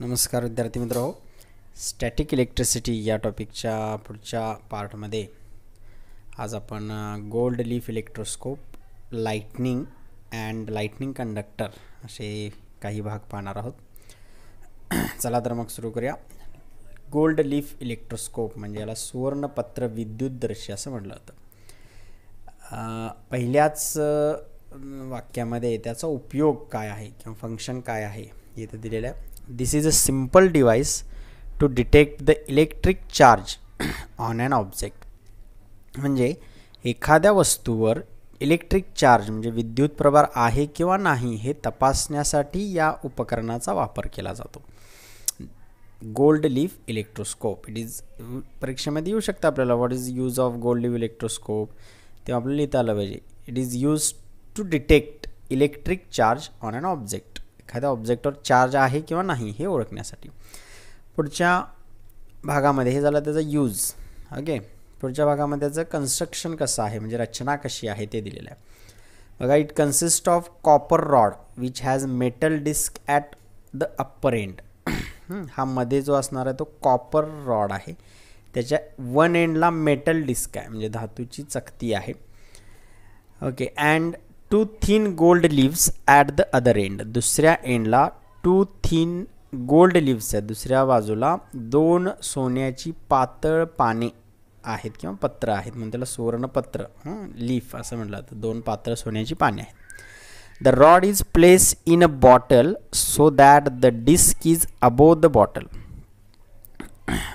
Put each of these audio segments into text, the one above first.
नमस्कार विद्यार्थी मित्र static electricity या टॉपिकच्या पुढच्या पार्टमध्ये आज आपण gold leaf electroscope lightning and lightning conductor असे काही भाग पाहणार आहोत चला तर मग सुरू करूया गोल्ड लीफ इलेक्ट्रोस्कोप म्हणजे याला सुवर्णपत्र विद्युत दृश्य असं म्हटलं होतं पहिल्याच वाक्यामध्ये त्याचा उपयोग काय आहे किंवा फंक्शन काय आहे इथं दिलेलं आहे This is a simple device to detect the electric charge on an object. म्हणजे एखाद्या वस्तूवर इलेक्ट्रिक चार्ज म्हणजे विद्युत प्रभार आहे किंवा नाही हे तपासण्यासाठी या उपकरणाचा वापर केला जातो gold leaf electroscope it is परीक्षेमध्ये येऊ शकतं आपल्याला what is use of gold leaf electroscope ते आपल्याला लिहिता आलं पाहिजे it is use to detect electric charge on an object एखाद्या ऑब्जेक्टवर चार्ज आहे किंवा नाही हे ओळखण्यासाठी पुढच्या भागामध्ये हे झालं त्याचा यूज ओके पुढच्या भागामध्ये त्याचं कन्स्ट्रक्शन कसं आहे म्हणजे रचना कशी आहे ते दिलेलं आहे बघा it consist of copper rod which has metal disc at the upper end हा मध्ये जो असणार आहे तो कॉपर रॉड आहे त्याच्या वन एंडला मेटल डिस्क आहे म्हणजे धातूची चकती आहे okay and two thin gold leaves at the other end दुसर एंडला टू थीन गोल्ड लिव्स है दुसर बाजूला दोन सोन पातळ पाने कि पत्र आहेत म्हणून सुवर्णपत्र लीफ असं म्हटलं तर दोन पने सोन्याची the rod is place in a bottle so that the disc is above the bottle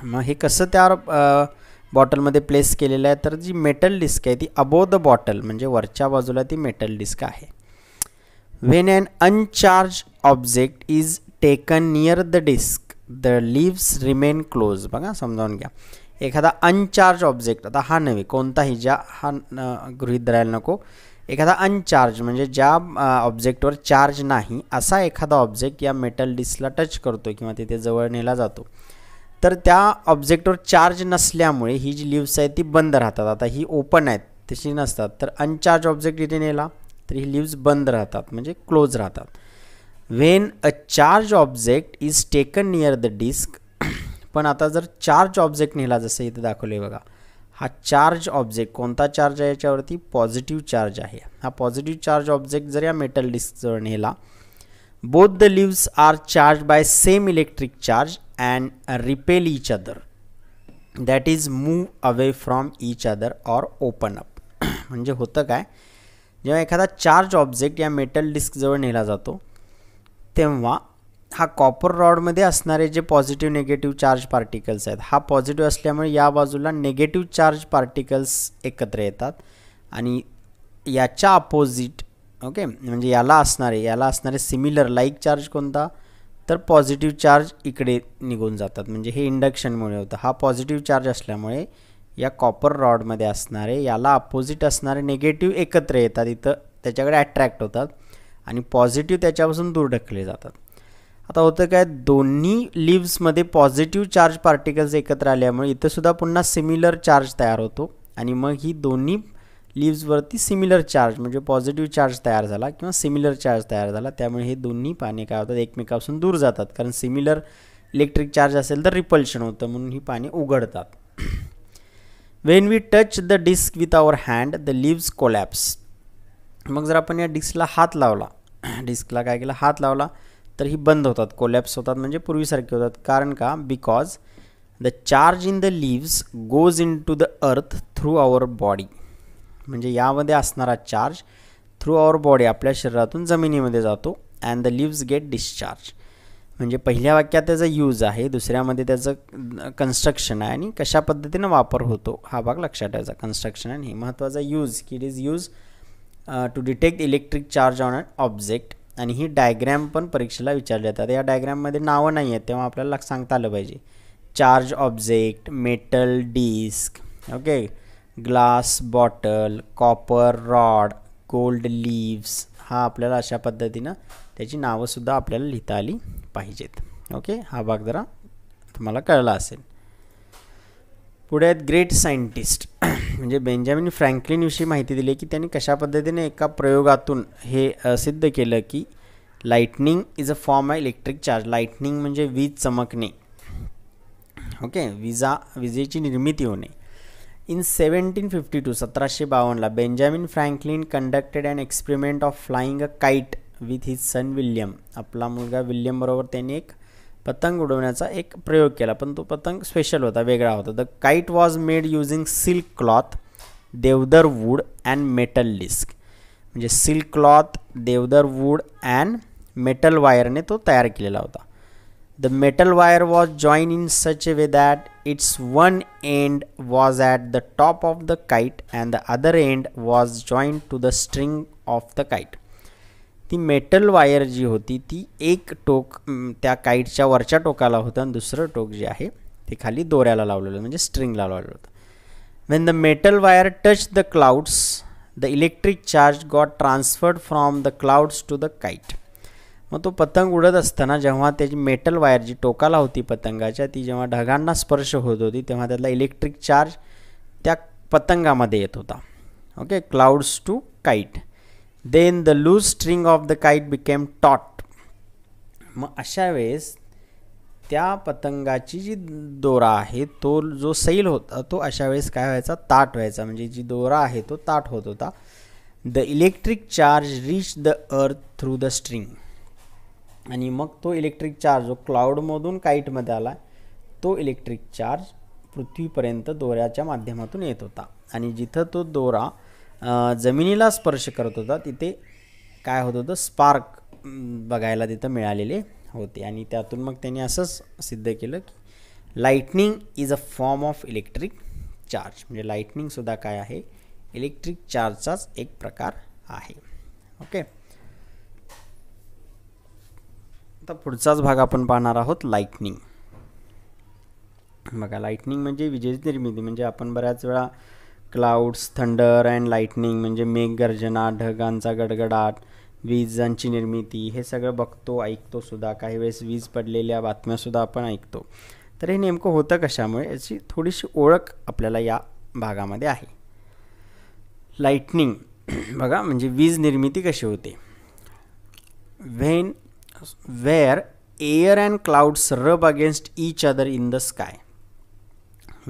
मे कस कसं बॉटल बॉटलमध्ये प्लेस के लिए तर जी मेटल डिस्क है ती अबो द बॉटल म्हणजे वरच्या बाजूला ती मेटल डिस्क है when an uncharged object is taken near the disc the leaves remain close बघा समजावून एखाद अनचार्ज ऑब्जेक्ट आता हा नवे को ज्या हा गृहीत धरायला नको एखाद अनचार्ज मे ज्या ऑब्जेक्ट वार्ज नहीं असा ऑब्जेक्ट या मेटल डिस्कला टच करते किंवा तिथे जवळ नेला तर त्या ऑब्जेक्टवर चार्ज नसल्यामुळे ही जी लिव्स आहेत ती बंद राहतात आता ही ओपन आहेत तशी नसतात तर अनचार्ज ऑब्जेक्ट इथे नेला तर ही लिव्स बंद राहतात म्हणजे क्लोज राहतात when a charge object is taken near the disc पण आता जर चार्ज ऑब्जेक्ट नेला जसं इथे दाखवलं आहे बघा हा चार्ज ऑब्जेक्ट कोणता चार्ज आहे याच्यावरती पॉझिटिव्ह चार्ज आहे हा पॉझिटिव्ह चार्ज ऑब्जेक्ट जर या मेटल डिस्कजवळ नेला both the leaves are charge by same electric charge and repel each other that is move away from each other or open up म्हणजे होतं काय जेव्हा एखादा चार्ज ऑब्जेक्ट या मेटल डिस्कजवळ नेला जातो तेव्हा हा कॉपर रॉडमध्ये असणारे जे पॉझिटिव्ह नेगेटिव्ह चार्ज पार्टिकल्स आहेत हा पॉझिटिव्ह असल्यामुळे या बाजूला नेगेटिव्ह चार्ज पार्टिकल्स एकत्र येतात आणि याच्या अपोजिट ओके म्हणजे याला असणारे याला असणारे सिमिलर लाईक चार्ज कोणता तर पॉजिटिव चार्ज इकडे निघून जातात म्हणजे हे इंडक्शनमुळे होतं हा पॉजिटिव चार्ज असल्यामुळे या कॉपर रॉडमध्ये असणारे याला अपोजिट असणारे एकत्र येतात इथं त्याच्याकडे अट्रॅक्ट होतात आणि पॉझिटिव्ह दूर ढकले जता आता क्या दोनों दोन्ही लिव्समध्ये पॉझिटिव्ह चार्ज पार्टिकल्स एकत्र आल्यामुळे इथंसुद्धा पुन्हा सिमिलर चार्ज तैयार होतो आणि मग ही दोन्ही लिव्जवरती सिमिलर चार्ज म्हणजे पॉझिटिव्ह चार्ज तैयार झाला सिमिलर चार्ज तैयार झाला त्यामुळे हे दोन्ही पाने काय होतात एकमेकापासून दूर जातात कारण सिमिलर इलेक्ट्रिक चार्ज असेल तो रिपल्शन होता मन ही पाने उघडतात when we touch the disc with our hand the leaves collapse मग जर आप या डिस्कला हात लावला डिस्कला का हाथ हात लावला तर ही होता होतात कोलॅप्स होतात म्हणजे पूर्वीसारखे होतात कारण का because the charge in the leaves goes into the earth through our body म्हणजे यामध्ये चार्ज थ्रू आवर बॉडी आपल्या शरीरातून जमिनीमध्ये जातो and the leaves get discharge म्हणजे पहिल्या वाक्या यूज है दुसऱ्यामध्ये त्याचं कन्स्ट्रक्शन अं, आहे आणि कशा पद्धतीनं वापर होतो हा भाग लक्षात ठेवायचा कन्स्ट्रक्शन आणि हे यूज की it is use to detect electric charge on an object आणि ही डायग्रॅम पण परीक्षेला विचारली जातात या डायग्रॅममध्ये नावं नाही आहेत तेव्हा आपल्याला संगता आल पाजे charge object metal disc okay glass bottle copper rod gold leaves हा अपने अशा पद्धतिन त्याची नावंसुद्धा आपल्याला लिहिता आली पाजे ओके हा भाग जरा तुम्हाला कळला असेल पुढे आहेत ग्रेट सायंटिस्ट म्हणजे बेंजामिन फ्रँकलिनविषयी माहिती दिली की त्यांनी कशा पद्धति एका प्रयोगातून हे सिद्ध केलं की lightning is a form of electric charge lightning म्हणजे वीज चमकने ओके विजा विजे की निर्मित होने फिफ्टी 1752, सतराशे ला Benjamin Franklin conducted and experiment of flying a kite with his son William आपला मुलगा विल्यम बरोबर त्यांनी एक पतंग उडवण्याचा एक प्रयोग केला पण तो पतंग स्पेशल होता वेगळा होता the kite was made using silk cloth deodar wood and metal disc म्हणजे silk cloth deodar wood and metal वायरने तो तयार केलेला होता The metal wire was joined in such a way that its one end was at the top of the kite and the other end was joined to the string of the kite. The metal wire जी होती थी एक टोक त्या kite चा वर्चा टोकाला होता और दूसरा टोक जी आहे ते खाली दोर्याला लावलेलो मुझे string लावलेलो था. When the metal wire touched the clouds, the electric charge got transferred from the clouds to the kite. मग तो पतंग उडत असताना जेव्हा त्याची मेटल वायर जी टोकाला होती पतंगाच्या ती जेव्हा ढगांना स्पर्श होत होती तेव्हा त्यातला इलेक्ट्रिक चार्ज त्या पतंगामध्ये येत होता okay clouds to kite then the loose string of the kite became taut मग अशा वेळेस त्या पतंगाची जी दोरा आहे तो जो सैल होता तो अशा वेळेस काय व्हायचा ताट व्हायचा म्हणजे जी दोरा आहे तो ताट होत होता the electric charge reach the earth through the string आणि मग तो इलेक्ट्रिक चार्ज जो क्लाउडमधून काईटमध्ये आला तो इलेक्ट्रिक चार्ज पृथ्वीपर्यंत दोऱ्याच्या माध्यमातून येत होता आणि जिथं तो दोरा जमिनीला स्पर्श करत होता तिथे काय होत होतं स्पार्क बघायला तिथं मिळालेले होते आणि त्यातून मग त्यांनी असंच सिद्ध केलं की lightning is a form of electric charge म्हणजे लाईटनिंगसुद्धा काय आहे इलेक्ट्रिक चार्जचाच एक प्रकार आहे ओके आता पुढचाच भाग आपण पाहणार आहोत लाईटनिंग बघा लाईटनिंग म्हणजे विजेची निर्मिती म्हणजे आपण बऱ्याच वेळा क्लाउड्स थंडर अँड लाईटनिंग म्हणजे मेघ गर्जना ढगांचा गडगडाट वीजांची निर्मिती हे सगळं बघतो ऐकतो सुद्धा काही वेळेस वीज पडलेल्या बातम्यासुद्धा आपण ऐकतो तर हे नेमकं होतं कशामुळे याची थोडीशी ओळख आपल्याला या भागामध्ये आहे लाईटनिंग बघा म्हणजे वीज निर्मिती कशी होते when where air and clouds rub against each other in the sky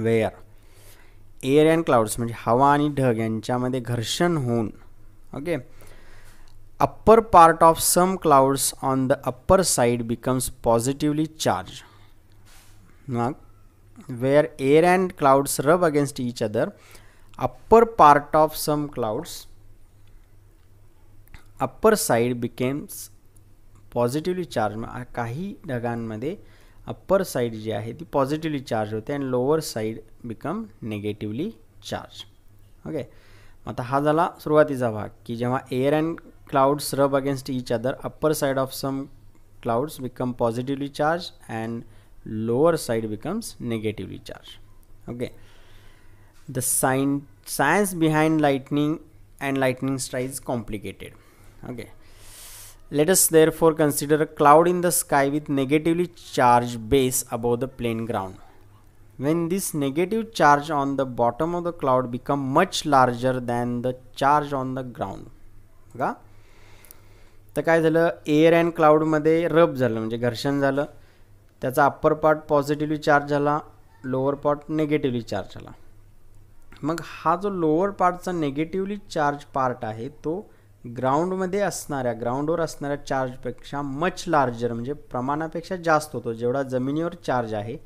where air and clouds म्हणजे हवा आणि ढग यांच्यामध्ये घर्षण होऊन okay upper part of some clouds on the upper side becomes positively charge मग where air and clouds rub against each other upper part of some clouds upper side becomes positively charge का काही ढगांमध्ये upper side जी है ती positively charge होते and lower side become negatively charge okay आता हा झाला सुरुआती भाग कि जेव air and clouds rub against each other upper side of some clouds become positively charge and lower side becomes negatively charge okay the sign science behind lightning and lightning strikes complicated okay Let us therefore consider a cloud in the sky with negatively charged base above the plane ground. When this negative charge on the bottom of the cloud become much larger than the charge on the ground. बघा तर काय झालं air and क्लाऊडमध्ये रब झालं म्हणजे घर्षण झालं त्याचा अप्पर पार्ट पॉझिटिव्हली चार्ज झाला लोअर पार्ट नेगेटिव्हली चार्ज झाला मग हा जो लोअर पार्टचा negatively charged part आहे तो ग्राउंडमध्ये असणाऱ्या ग्राउंडवर असणाऱ्या चार्जपेक्षा मच लार्जर म्हणजे प्रमाणापेक्षा जास्त होतो जेवढा जमिनीवर चार्ज आहे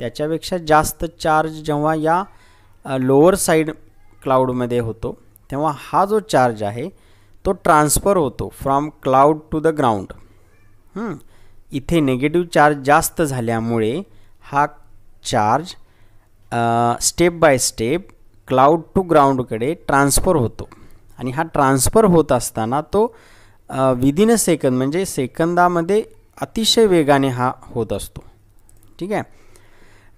त्याच्यापेक्षा जास्त चार्ज जेव्हा या लोअर साईड क्लाउडमध्ये होतो तेव्हा हा जो चार्ज आहे तो ट्रान्सफर होतो from cloud to the ground इथे नेगेटिव चार्ज जास्त झाल्यामुळे हा charge step by step cloud to ग्राउंडकडे ट्रान्सफर होतो आणि हा ट्रान्सफर होत तो विदिन अ सेकंद म्हणजे सेकंदामध्ये अतिशय वेगा हा होत ठीक है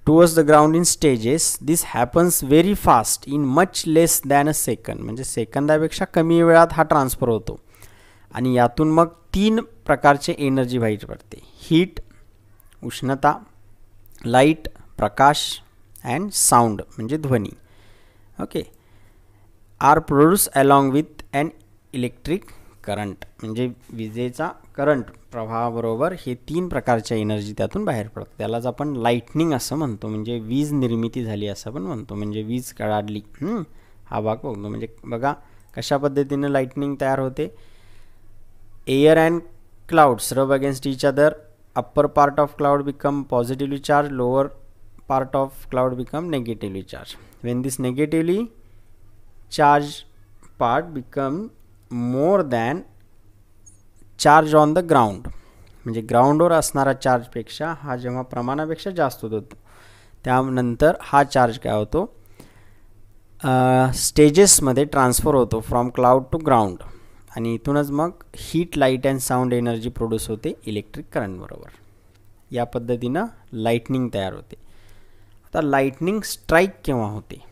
towards the ground in stages this happens very fast in much less than a second म्हणजे सेकंदापेक्षा कमी वे हा ट्रान्सफर होतो आणि मग तीन प्रकार से एनर्जी बाहेर पडते हीट उष्णता लाइट प्रकाश एंड साउंड मजे ध्वनि okay are produce along with an electric current विजे का करंट प्रभाव बरबर हे तीन प्रकार प्रकारच्या एनर्जी तथा बाहर पडतात त्यालाच आपण लाईटनिंग असं वीज निर्मित झाली असं वीज कळाडली हम्म, हा भाग बघतो म्हणजे बघा कशा पद्धतीनं लाईटनिंग तयार होते air and cloud rub against each other upper part of cloud become positively charge lower part of cloud become negatively charge when this negatively charge part become more than charge on the ground म्हणजे ग्राउंडवर असणारा चार्जपेक्षा हा जेव्हा प्रमाणापेक्षा जास्त होतो त्यानंतर हा charge काय होतो स्टेजेसमध्ये ट्रान्सफर होतो फ्रॉम क्लाउड टू ग्राउंड आणि इथूनच मग heat light and sound energy produce होते इलेक्ट्रिक करंटबरोबर या पद्धतीनं लाईटनिंग तयार होते आता लाईटनिंग स्ट्राईक केव्हा होते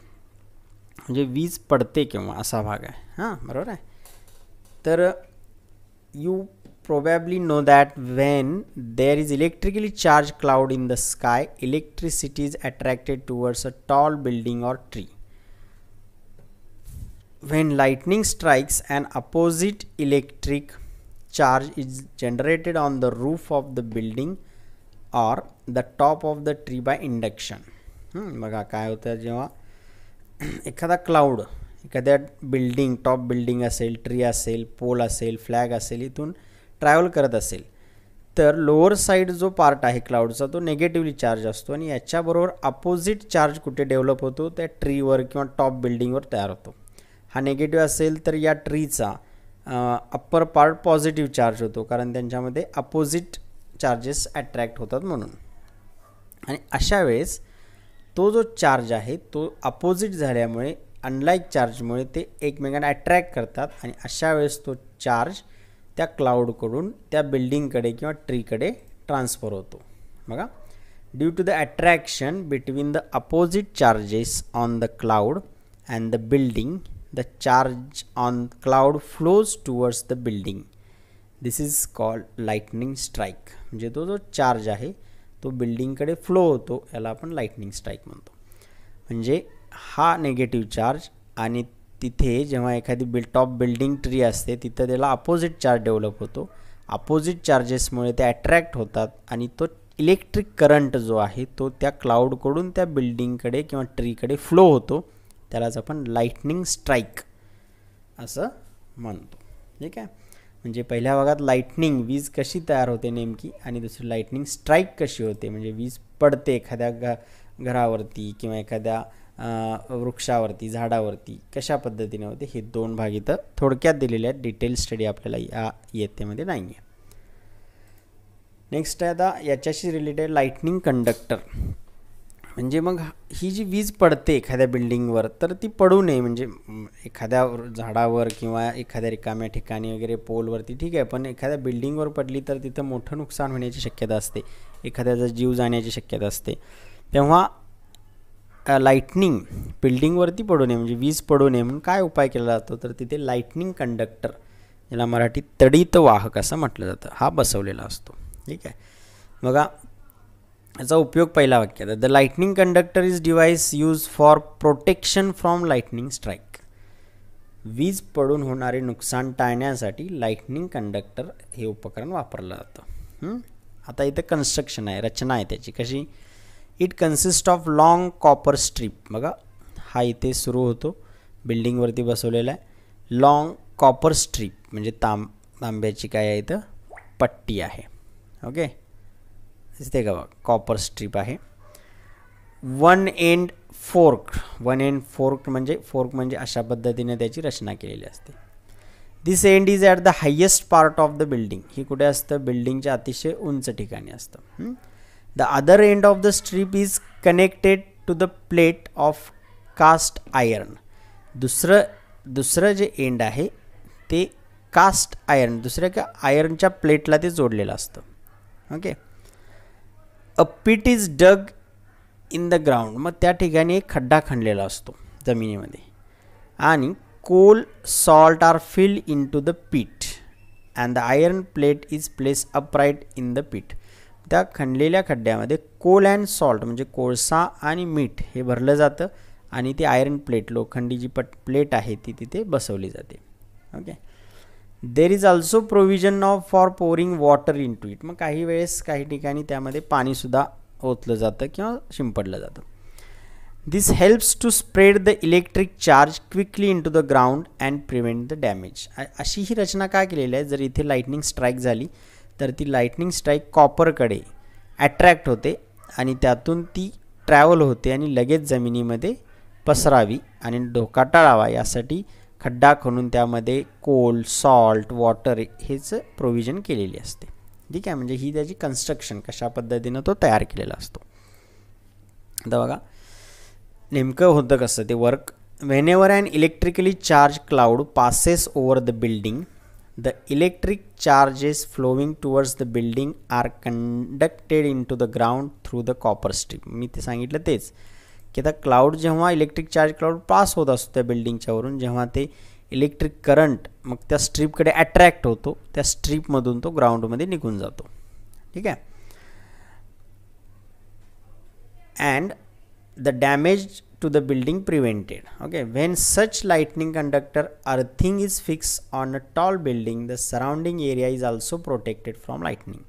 म्हणजे वीज पडते किंवा असा भाग आहे हां बरोबर आहे तर you probably know that when there is electrically charge cloud in the sky electricity is attracted towards a tall building or tree when lightning strikes and opposite electric charge is generated on the roof of the building or the top of the tree by induction बघा काय होतं जेव्हा एखादा cloud एखाद्या building top building असेल tree असेल pole असेल flag असेल इथून ट्रॅव्हल करत असेल तर लोअर साईड जो पार्ट आहे क्लाउडचा तो नेगेटिव्हली चार्ज असतो आणि याच्याबरोबर अपोजिट चार्ज कुठे डेव्हलप होतो त्या ट्रीवर किंवा टॉप बिल्डिंगवर तयार होतो हा नेगेटिव्ह असेल तर या ट्रीचा अप्पर पार्ट पॉझिटिव्ह चार्ज होतो कारण त्यांच्यामध्ये अपोजिट चार्जेस अट्रॅक्ट होतात म्हणून आणि अशा वेळेस तो जो चार्ज आहे तो अपोजिट झाल्यामुळे अनलाईक चार्जमुळे ते एकमेकांना अट्रॅक्ट करतात आणि अशा वेळेस तो चार्ज त्या क्लाऊडकडून त्या बिल्डिंगकडे किंवा ट्रीकडे ट्रान्सफर होतो बघा due to the attraction between the opposite charges on the cloud and the building the charge on cloud flows towards the building this is called lightning strike म्हणजे तो जो चार्ज आहे तो बिल्डिंगकडे फ्लो होतो याला आपण लाईटनिंग स्ट्राईक म्हणतो म्हणजे हा नेगेटिव चार्ज आणि तिथे जेव्हा एखादी बिल टॉप बिल्डिंग ट्री असते तिथे त्याला अपोजिट चार्ज डेवलप होतो अपोजिट चार्जेस ते अट्रैक्ट होता तो इलेक्ट्रिक करंट जो आहे तो त्या क्लाऊडकडून त्या कि किंवा ट्रीकडे फ्लो होतो लाइटनिंग स्ट्राइक लाईटनिंग स्ट्राईक ठीक है म्हणजे पहिल्या भागात लाईटनिंग वीज कशी तयार होते नेमकी आणि दुसरी लाईटनिंग स्ट्राईक कशी होते म्हणजे वीज पडते एखाद्या घ घरावरती किंवा एखाद्या वृक्षावरती झाडावरती कशा पद्धतीने होते हे दोन भाग इथं थोडक्यात दिलेले आहेत डिटेल स्टडी आपल्याला या येतेमध्ये नाही आहे नेक्स्ट आहे आता याच्याशी रिलेटेड लाईटनिंग कंडक्टर म्हणजे मग ही जी वीज पडते एखाद बिल्डिंग तर ती पडू नये म्हणजे एखाद्या झाडावर किंवा एखाद्या रिकाम्या ठिकाणी वगैरे पोलवरती ठीक है पण एखाद्या बिल्डिंगवर पडली तर तिथं मोठं नुकसान की शक्यता एखाद एखाद्याचा जीव की शक्यता लाइटनिंग बिल्डिंग वरती पडू नए म्हणजे वीज पडू नये म्हणून काय उपाय केला तिथे लाईटनिंग कंडक्टर याला मराठी तडीत वाहक असं म्हटलं हा बसवेला ठीक है बघा याचा उपयोग पहिल्या वाक्यात आहे the lightning conductor is device use for protection from lightning strike वीज पडून होणारे नुकसान टाळण्यासाठी लाइटनिंग कंडक्टर हे उपकरण वापरलं जातं हम्म? आता इथं कन्स्ट्रक्शन आहे रचना आहे त्याची कशी it consist of long copper strip बघा हा इथे सुरू होतो बिल्डिंगवरती बसवलेला आहे लाँग कॉपर स्ट्रीप म्हणजे तांब तांब्याची काय आहे इथं पट्टी आहे ओके इथे कॉपर स्ट्रीप आहे one end fork one end fork म्हणजे फोर्क म्हणजे अशा पद्धतीने त्याची रचना केलेली असते this end is at the highest part of the building ही कुठे असतं बिल्डिंगच्या अतिशय उंच ठिकाणी असतं the other end of the strip is connected to the plate of cast iron दुसरं दुसरं जे एंड आहे ते कास्ट आयर्न दुसऱ्या का आयर्नच्या प्लेटला ते जोडलेलं असतं okay a pit is dug in the ground मग त्या ठिकाणी एक खड्डा खणलेला असतो जमिनीमध्ये आणि coal salt are fill into the pit and the iron plate is place upright in the pit त्या खणलेल्या खड्ड्यामध्ये कोल अँड सॉल्ट म्हणजे कोळसा आणि मीठ हे भरलं जातं आणि ते आयर्न प्लेट लोखंडी जी पट प्लेट आहे ती तिथे बसवली जाते okay there is also provision of for pouring water into it मग काही वेळेस काही ठिकाणी त्यामध्ये पाणीसुद्धा ओतलं जातं किंवा शिंपडलं जातं this helps to spread the electric charge quickly into the ground and prevent the damage अशी ही रचना का केलेली आहे जर इथे लाईटनिंग स्ट्राईक झाली तर ती लाईटनिंग स्ट्राईक कॉपरकडे अट्रॅक्ट होते आणि त्यातून ती ट्रॅव्हल होते आणि लगेच जमिनीमध्ये पसरावी आणि धोका टाळावा यासाठी खड्डा खणून त्यामध्ये कोल सॉल्ट वॉटर हेच प्रोविजन केलेली असते ठीक आहे म्हणजे ही त्याची कन्स्ट्रक्शन कशा पद्धतीनं तो तयार केलेला असतो आता बघा नेमकं होतं कसं ते work whenever and electrically charge cloud passes over the building the electric charges flowing towards the building are conducted into the ground through the copper strip मी ते सांगितलं तेच किंवा क्लाउड जेव्हा इलेक्ट्रिक चार्ज क्लाउड पास होता building त्या बिल्डिंगच्या electric current मग त्या अट्रैक्ट अट्रॅक्ट तो त्या स्ट्रीपमधून तो ग्राउंडमध्ये निघून जातो ठीक है and the damage to the building prevented okay when such lightning conductor earthing is fix on a tall building the surrounding area is also protected from lightning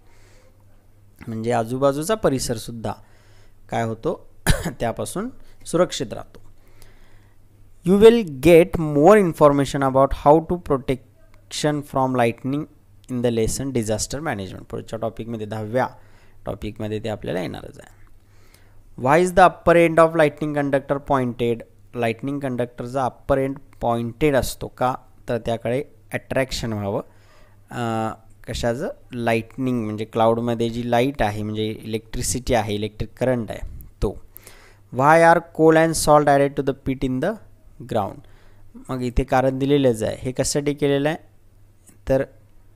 म्हणजे आजूबाजूचा परिसरसुद्धा का हो त्यापासून सुरक्षित राहतो you will get more information about how to protection from lightning in the lesson disaster management पुढच्या टॉपिकमध्ये दहाव्या टॉपिकमध्ये ते आपल्याला येणारच आहे why is the upper end of lightning conductor pointed lightning कंडक्टरचा अप्पर एंड पॉइंटेड असतो का तर त्याकडे अट्रॅक्शन व्हावं कशाचं लाईटनिंग म्हणजे क्लाउडमध्ये जी लाईट आहे म्हणजे इलेक्ट्रिसिटी आहे इलेक्ट्रिक करंट आहे why are coal and salt added to the pit in the ground मग इतने कारण दिलेलंच आहे हे कशासाठी केलेलं आहे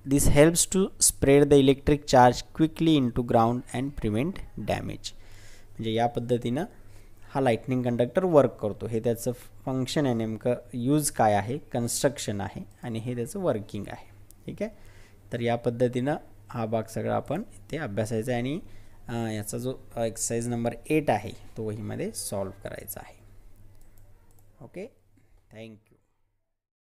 this helps to spread the electric charge quickly into ground and prevent damage म्हणजे या पद्धतीनं हा लाईटनिंग कंडक्टर वर्क करते फंक्शन है नेमक यूज का है कंस्ट्रक्शन है आणि वर्किंग है ठीक है तो या पद्धतीनं हा भाग सगन इतने अभ्यास अभ्यासायचा याचा जो एक्सरसाइज नंबर एट है तो वहीमध्ये सॉल्व करायचा आहे ओके थँक्यू